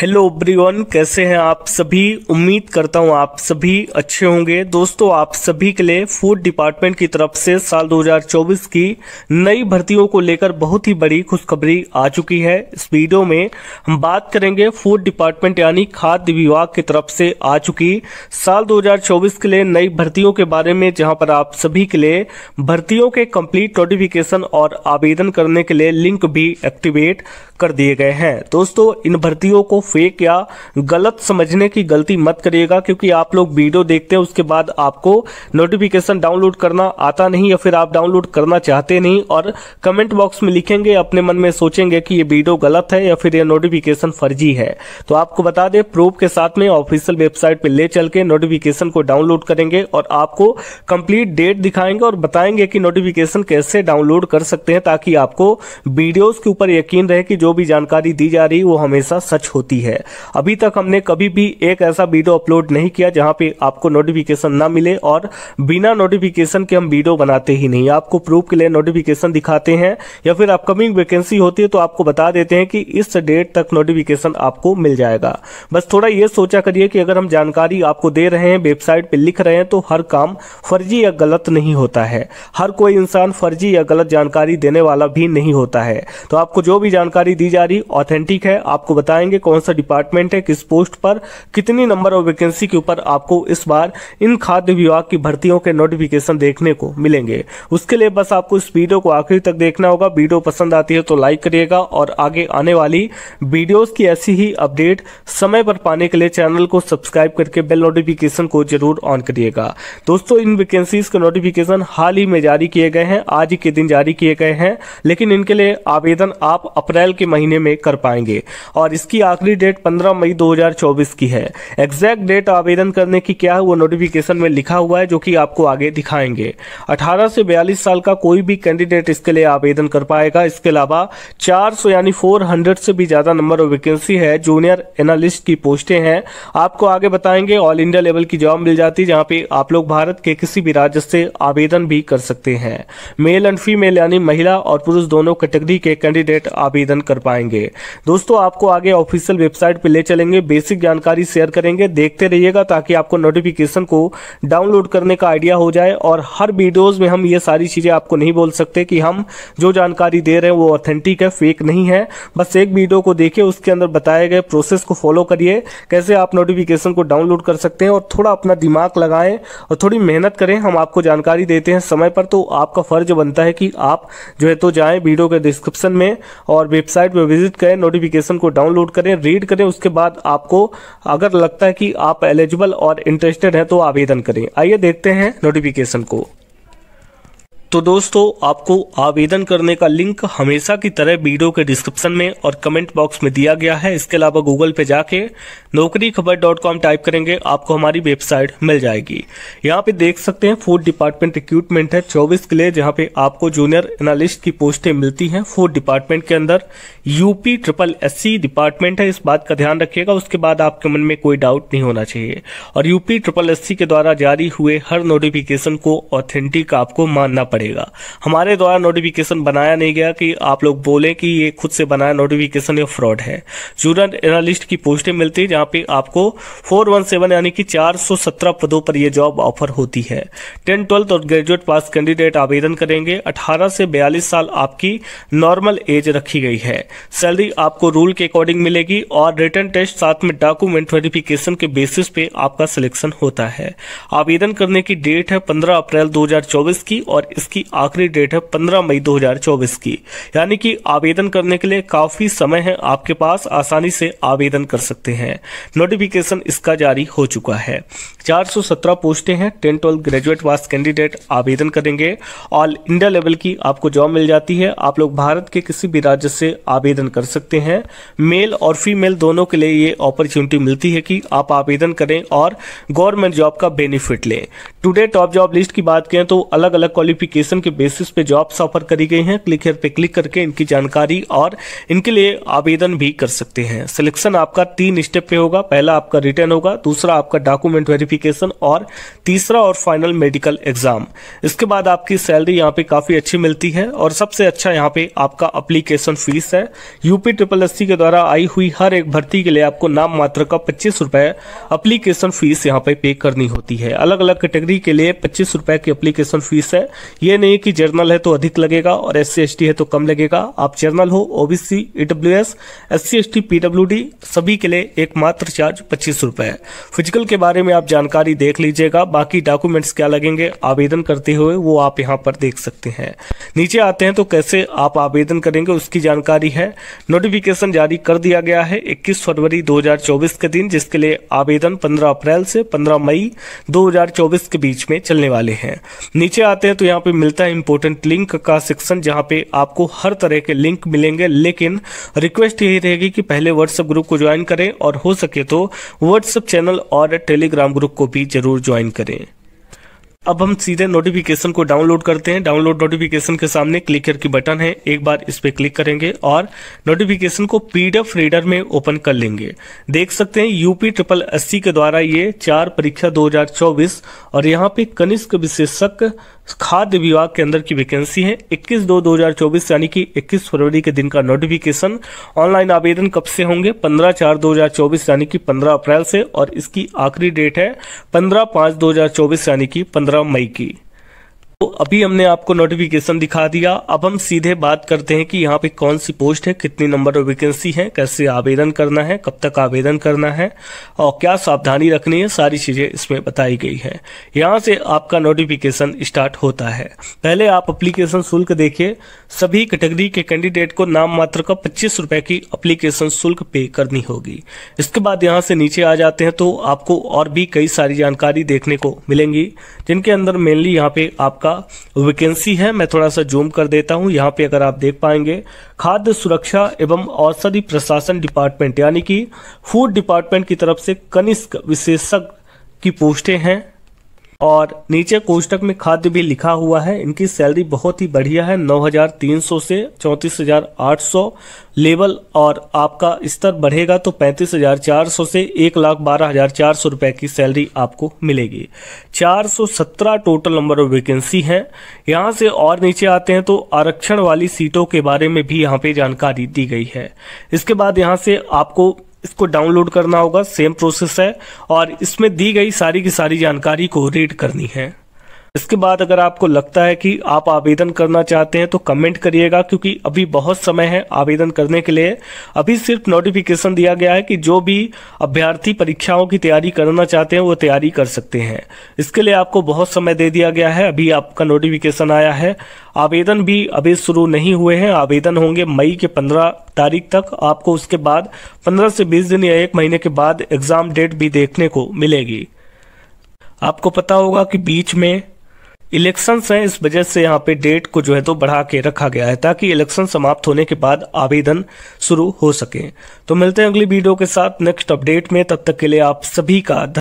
Hello ब्रिवन कैसे हैं आप सभी उम्मीद करता हूं आप सभी अच्छे होंगे दोस्तों आप सभी के लिए फूड डिपार्टमेंट की तरफ से साल 2024 की नई भर्तियों को लेकर बहुत ही बड़ी खुशखबरी आ चुकी है इस वीडियो में हम बात करेंगे फूड डिपार्टमेंट यानी खाद्य विभाग की तरफ से आ चुकी साल 2024 के लिए नई भर्तियों के बारे में जहाँ पर आप सभी के लिए भर्तियों के कम्प्लीट नोटिफिकेशन और आवेदन करने के लिए लिंक भी एक्टिवेट कर दिए गए हैं दोस्तों इन भर्तियों को फेक या गलत समझने की गलती मत करिएगा क्योंकि आप लोग वीडियो देखते हैं उसके बाद आपको नोटिफिकेशन डाउनलोड करना आता नहीं या फिर आप डाउनलोड करना चाहते नहीं और कमेंट बॉक्स में लिखेंगे अपने मन में सोचेंगे कि ये वीडियो गलत है या फिर यह नोटिफिकेशन फर्जी है तो आपको बता दें प्रूफ के साथ में ऑफिशियल वेबसाइट पर ले चल के नोटिफिकेशन को डाउनलोड करेंगे और आपको कंप्लीट डेट दिखाएंगे और बताएंगे कि नोटिफिकेशन कैसे डाउनलोड कर सकते हैं ताकि आपको वीडियोस के ऊपर यकीन रहे कि जो भी जानकारी दी जा रही है वो हमेशा सच होती है अभी तक हमने कभी भी एक ऐसा वीडियो अपलोड नहीं किया जहां पे आपको नोटिफिकेशन ना मिले और बिना नोटिफिकेशन के हम वीडियो बनाते ही नहीं आपको प्रूफ के लिए नोटिफिकेशन दिखाते हैं या फिर अपकमिंग वैकेंसी होती है तो आपको बता देते हैं कि इस डेट तक नोटिफिकेशन आपको मिल जाएगा बस थोड़ा ये सोचा करिए कि अगर हम जानकारी आपको दे रहे हैं वेबसाइट पर लिख रहे हैं तो हर काम फर्जी या गलत नहीं होता है हर कोई इंसान फर्जी या गलत जानकारी देने वाला भी नहीं होता है तो आपको जो भी जानकारी दी जा रही ऑथेंटिक है आपको बताएंगे कौन सा डिपार्टमेंट है किस पोस्ट पर कितनी नंबर और वैकेंसी के ऊपर आपको इस बार इन खाद्य विभाग की भर्तियों के नोटिफिकेशन देखने को मिलेंगे उसके लिए बस आपको इस वीडियो को आखिरी तक देखना होगा वीडियो पसंद आती है तो लाइक करिएगा और आगे आने वाली वीडियोस की ऐसी ही अपडेट समय पर पाने के लिए चैनल को सब्सक्राइब करके बेल नोटिफिकेशन को जरूर ऑन करिएगा दोस्तों इन वैकेंसीज के नोटिफिकेशन हाल ही में जारी किए गए हैं आज के दिन जारी किए गए हैं लेकिन इनके लिए आवेदन आप अप्रैल के महीने में कर पाएंगे और इसकी आखिरी डेट 15 मई 2024 की है एग्जैक्ट डेट आवेदन करने की क्या है वो नोटिफिकेशन में लिखा हुआ है जो कि आपको आगे दिखाएंगे 18 से 42 साल का कोई भी कैंडिडेट इसके लिए आवेदन कर पाएगा इसके अलावा 400 यानी 400 से भी ज़्यादा नंबर ऑफ वैकेंसी है जूनियर एनालिस्ट की पोस्टें हैं आपको आगे बताएंगे ऑल इंडिया लेवल की जॉब मिल जाती है जहाँ पे आप लोग भारत के किसी भी राज्य से आवेदन भी कर सकते हैं मेल एंड फीमेल यानी महिला और पुरुष दोनों कैटेगरी के कैंडिडेट आवेदन कर पाएंगे दोस्तों आपको आगे ऑफिशियल वेबसाइट पर ले चलेंगे बेसिक जानकारी शेयर करेंगे देखते रहिएगा ताकि आपको नोटिफिकेशन को डाउनलोड करने का आइडिया हो जाए और हर वीडियोज में हम ये सारी चीज़ें आपको नहीं बोल सकते कि हम जो जानकारी दे रहे हैं वो ऑथेंटिक है फेक नहीं है बस एक वीडियो को देखिए उसके अंदर बताए गए प्रोसेस को फॉलो करिए कैसे आप नोटिफिकेशन को डाउनलोड कर सकते हैं और थोड़ा अपना दिमाग लगाएं और थोड़ी मेहनत करें हम आपको जानकारी देते हैं समय पर तो आपका फर्ज बनता है कि आप जो है तो जाएं वीडियो के डिस्क्रिप्शन में और वेबसाइट वेबसाइट पर विजिट करें नोटिफिकेशन को डाउनलोड करें रीड करें उसके बाद आपको अगर लगता है कि आप एलिजिबल और इंटरेस्टेड हैं तो आवेदन करें आइए देखते हैं नोटिफिकेशन को तो दोस्तों आपको आवेदन करने का लिंक हमेशा की तरह वीडियो के डिस्क्रिप्शन में और कमेंट बॉक्स में दिया गया है इसके अलावा गूगल पे जाके नौकरी खबर डॉट कॉम टाइप करेंगे आपको हमारी वेबसाइट मिल जाएगी यहाँ पे देख सकते हैं फूड डिपार्टमेंट रिक्रूटमेंट है चौबीस के लिए जहाँ पे आपको जूनियर एनालिस्ट की पोस्टें मिलती हैं फूड डिपार्टमेंट के अंदर यूपी ट्रिपल एस डिपार्टमेंट है इस बात का ध्यान रखिएगा उसके बाद आपके मन में कोई डाउट नहीं होना चाहिए और यूपी ट्रिपल एस के द्वारा जारी हुए हर नोटिफिकेशन को ऑथेंटिक आपको मानना पड़ेगा पड़ेगा हमारे द्वारा नोटिफिकेशन बनाया नहीं गया कि आप लोग बोलें कि ये खुद से बनाया नोटिफिकेशन या फ्रॉड है जूनियर एनालिस्ट की पोस्टें मिलती है जहाँ पे आपको 417 यानी कि 417 पदों पर यह जॉब ऑफर होती है टेन ट्वेल्थ और ग्रेजुएट पास कैंडिडेट आवेदन करेंगे अठारह से बयालीस साल आपकी नॉर्मल एज रखी गई है सैलरी आपको रूल के अकॉर्डिंग मिलेगी और रिटर्न टेस्ट साथ में डॉक्यूमेंट वेरिफिकेशन के बेसिस पे आपका सिलेक्शन होता है आवेदन करने की डेट है 15 अप्रैल 2024 की और इस जिसकी आखिरी डेट है 15 मई 2024 की यानी कि आवेदन करने के लिए काफ़ी समय है आपके पास आसानी से आवेदन कर सकते हैं नोटिफिकेशन इसका जारी हो चुका है 417 पोस्टें हैं टेन ट्वेल्व ग्रेजुएट वास कैंडिडेट आवेदन करेंगे ऑल इंडिया लेवल की आपको जॉब मिल जाती है आप लोग भारत के किसी भी राज्य से आवेदन कर सकते हैं मेल और फीमेल दोनों के लिए ये अपॉर्चुनिटी मिलती है कि आप आवेदन करें और गवर्नमेंट जॉब का बेनिफिट लें टुडे टॉप जॉब लिस्ट की बात करें तो अलग अलग क्वालिफिकेशन क्वालिफिकेशन के बेसिस पे जॉब्स ऑफर करी गई हैं क्लिक हेयर पे क्लिक करके इनकी जानकारी और इनके लिए आवेदन भी कर सकते हैं सिलेक्शन आपका तीन स्टेप पे होगा पहला आपका रिटर्न होगा दूसरा आपका डॉक्यूमेंट वेरिफिकेशन और तीसरा और फाइनल मेडिकल एग्जाम इसके बाद आपकी सैलरी यहाँ पे काफ़ी अच्छी मिलती है और सबसे अच्छा यहाँ पे आपका अप्लीकेशन फीस है यूपी ट्रिपल एस के द्वारा आई हुई हर एक भर्ती के लिए आपको नाम मात्र का पच्चीस रुपये अप्लीकेशन फीस यहाँ पे पे करनी होती है अलग अलग कैटेगरी के लिए पच्चीस रुपये की अप्लीकेशन फीस है ये ये नहीं कि जर्नल है तो अधिक लगेगा और एस सी है तो कम लगेगा आप जर्नल हो OBC EW S S C सभी के लिए एकमात्र चार्ज पच्चीस रुपये है फिजिकल के बारे में आप जानकारी देख लीजिएगा बाकी डॉक्यूमेंट्स क्या लगेंगे आवेदन करते हुए वो आप यहाँ पर देख सकते हैं नीचे आते हैं तो कैसे आप आवेदन करेंगे उसकी जानकारी है नोटिफिकेशन जारी कर दिया गया है इक्कीस फरवरी दो के दिन जिसके लिए आवेदन पंद्रह अप्रैल से पंद्रह मई दो के बीच में चलने वाले हैं नीचे आते हैं तो यहाँ पे मिलता है इंपोर्टेंट लिंक का सेक्शन जहाँ पे आपको हर तरह के लिंक मिलेंगे लेकिन रिक्वेस्ट यही रहेगी कि पहले व्हाट्सएप ग्रुप को ज्वाइन करें और हो सके तो व्हाट्सएप चैनल और टेलीग्राम ग्रुप को भी जरूर ज्वाइन करें अब हम सीधे नोटिफिकेशन को डाउनलोड करते हैं डाउनलोड नोटिफिकेशन के सामने क्लिकर की बटन है एक बार इस पर क्लिक करेंगे और नोटिफिकेशन को पीडीएफ रीडर में ओपन कर लेंगे देख सकते हैं यूपी ट्रिपल अस्सी के द्वारा ये चार परीक्षा 2024 और यहाँ पे कनिष्क विशेषक खाद्य विभाग के अंदर की वैकेंसी है 21 दो 2024 यानी कि 21 फरवरी के दिन का नोटिफिकेशन ऑनलाइन आवेदन कब से होंगे 15 चार 2024 यानी कि 15 अप्रैल से और इसकी आखिरी डेट है 15 पाँच 2024 यानी कि Andromaque. तो अभी हमने आपको नोटिफिकेशन दिखा दिया अब हम सीधे बात करते हैं कि यहाँ पे कौन सी पोस्ट है कितनी नंबर ऑफ वैकेंसी है कैसे आवेदन करना है कब तक आवेदन करना है और क्या सावधानी रखनी है सारी चीज़ें इसमें बताई गई है यहाँ से आपका नोटिफिकेशन स्टार्ट होता है पहले आप अप्लीकेशन शुल्क देखिए सभी कैटेगरी के कैंडिडेट को नाम मात्र का पच्चीस रूपए की अप्लीकेशन शुल्क पे करनी होगी इसके बाद यहाँ से नीचे आ जाते हैं तो आपको और भी कई सारी जानकारी देखने को मिलेंगी जिनके अंदर मेनली यहाँ पे आपका का वैकेंसी है मैं थोड़ा सा जूम कर देता हूं यहां पे अगर आप देख पाएंगे खाद्य सुरक्षा एवं औषधि प्रशासन डिपार्टमेंट यानी कि फूड डिपार्टमेंट की तरफ से कनिष्क विशेषज्ञ की पोस्टें हैं और नीचे कोष्टक में खाद्य भी लिखा हुआ है इनकी सैलरी बहुत ही बढ़िया है 9,300 से 34,800 लेवल और आपका स्तर बढ़ेगा तो 35,400 से एक लाख बारह हजार चार सौ रुपये की सैलरी आपको मिलेगी 417 टोटल नंबर ऑफ वैकेंसी है यहाँ से और नीचे आते हैं तो आरक्षण वाली सीटों के बारे में भी यहाँ पे जानकारी दी गई है इसके बाद यहाँ से आपको इसको डाउनलोड करना होगा सेम प्रोसेस है और इसमें दी गई सारी की सारी जानकारी को रीड करनी है इसके बाद अगर आपको लगता है कि आप आवेदन करना चाहते हैं तो कमेंट करिएगा क्योंकि अभी बहुत समय है आवेदन करने के लिए अभी सिर्फ नोटिफिकेशन दिया गया है कि जो भी अभ्यर्थी परीक्षाओं की तैयारी करना चाहते हैं वो तैयारी कर सकते हैं इसके लिए आपको बहुत समय दे दिया गया है अभी आपका नोटिफिकेशन आया है आवेदन भी अभी शुरू नहीं हुए हैं आवेदन होंगे मई के पंद्रह तारीख तक आपको उसके बाद पंद्रह से बीस दिन या एक महीने के बाद एग्ज़ाम डेट भी देखने को मिलेगी आपको पता होगा कि बीच में इलेक्शंस हैं इस वजह से यहाँ पे डेट को जो है तो बढ़ा के रखा गया है ताकि इलेक्शन समाप्त होने के बाद आवेदन शुरू हो सके तो मिलते हैं अगली वीडियो के साथ नेक्स्ट अपडेट में तब तक के लिए आप सभी का